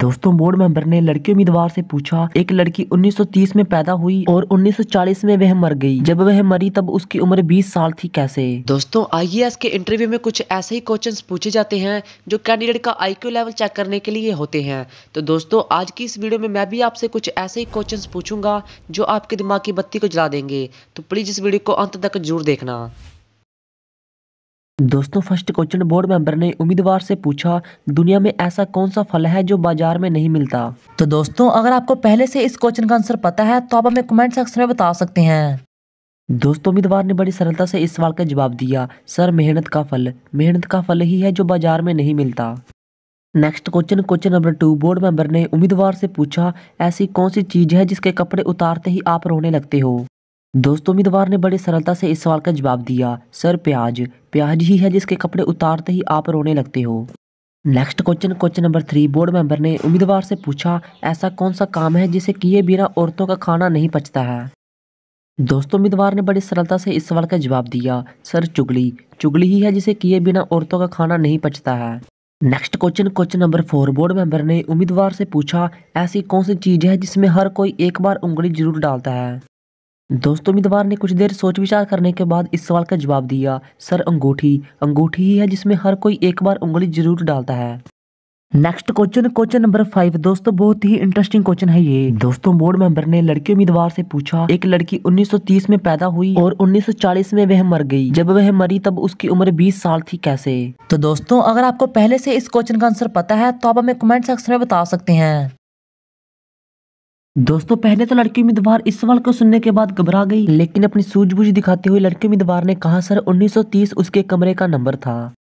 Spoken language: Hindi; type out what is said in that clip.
दोस्तों बोर्ड मेंबर ने लड़की उम्मीदवार से पूछा एक लड़की 1930 में पैदा हुई और 1940 में वह मर गई जब वह मरी तब उसकी उम्र 20 साल थी कैसे दोस्तों आई के इंटरव्यू में कुछ ऐसे ही क्वेश्चन पूछे जाते हैं जो कैंडिडेट का आई लेवल चेक करने के लिए होते हैं तो दोस्तों आज की इस वीडियो में मैं भी आपसे कुछ ऐसे ही क्वेश्चन पूछूंगा जो आपके दिमाग की बत्ती को जला देंगे तो प्लीज इस वीडियो को अंत तक जरूर देखना दोस्तों फर्स्ट क्वेश्चन बोर्ड मेंबर ने उम्मीदवार से पूछा दुनिया में ऐसा कौन सा फल है जो बाजार में नहीं मिलता तो दोस्तों अगर आपको पहले से इस क्वेश्चन का आंसर पता है तो आप हमें कमेंट सेक्शन में बता सकते हैं दोस्तों उम्मीदवार ने बड़ी सरलता से इस सवाल का जवाब दिया सर मेहनत का फल मेहनत का फल ही है जो बाजार में नहीं मिलता next question question number two board member ने उम्मीदवार से पूछा ऐसी कौन सी चीज़ है जिसके कपड़े उतारते ही आप रोने लगते हो दोस्तों उम्मीदवार ने बड़ी सरलता से इस सवाल का जवाब दिया सर प्याज प्याज ही है जिसके कपड़े उतारते ही आप रोने लगते हो next question question number three board member ने उम्मीदवार से पूछा ऐसा कौन सा काम है जिसे किए बिना औरतों का खाना नहीं पचता है दोस्तों उम्मीदवार ने बड़ी सरलता से इस सवाल का जवाब दिया सर चुगली चुगली ही है जिसे किए बिना औरतों का खाना नहीं पचता है next question question number four board member ने उम्मीदवार से पूछा ऐसी कौन सी चीज़ है जिसमें हर कोई एक बार उंगली जरूर डालता है दोस्तों उम्मीदवार ने कुछ देर सोच विचार करने के बाद इस सवाल का जवाब दिया सर अंगूठी अंगूठी ही है जिसमें हर कोई एक बार उंगली जरूर डालता है next question question number five दोस्तों बहुत ही इंटरेस्टिंग क्वेश्चन है ये दोस्तों बोर्ड मेंबर ने लड़की उम्मीदवार से पूछा एक लड़की 1930 में पैदा हुई और 1940 में वह मर गई जब वह मरी तब उसकी उम्र 20 साल थी कैसे तो दोस्तों अगर आपको पहले से इस क्वेश्चन का आंसर पता है तो आप हमें कमेंट सेक्शन में बता सकते हैं दोस्तों पहले तो लड़की उम्मीदवार इस सवाल को सुनने के बाद घबरा गई लेकिन अपनी सूझबूझ दिखाते हुए लड़की उम्मीदवार ने कहा सर 1930 उसके कमरे का नंबर था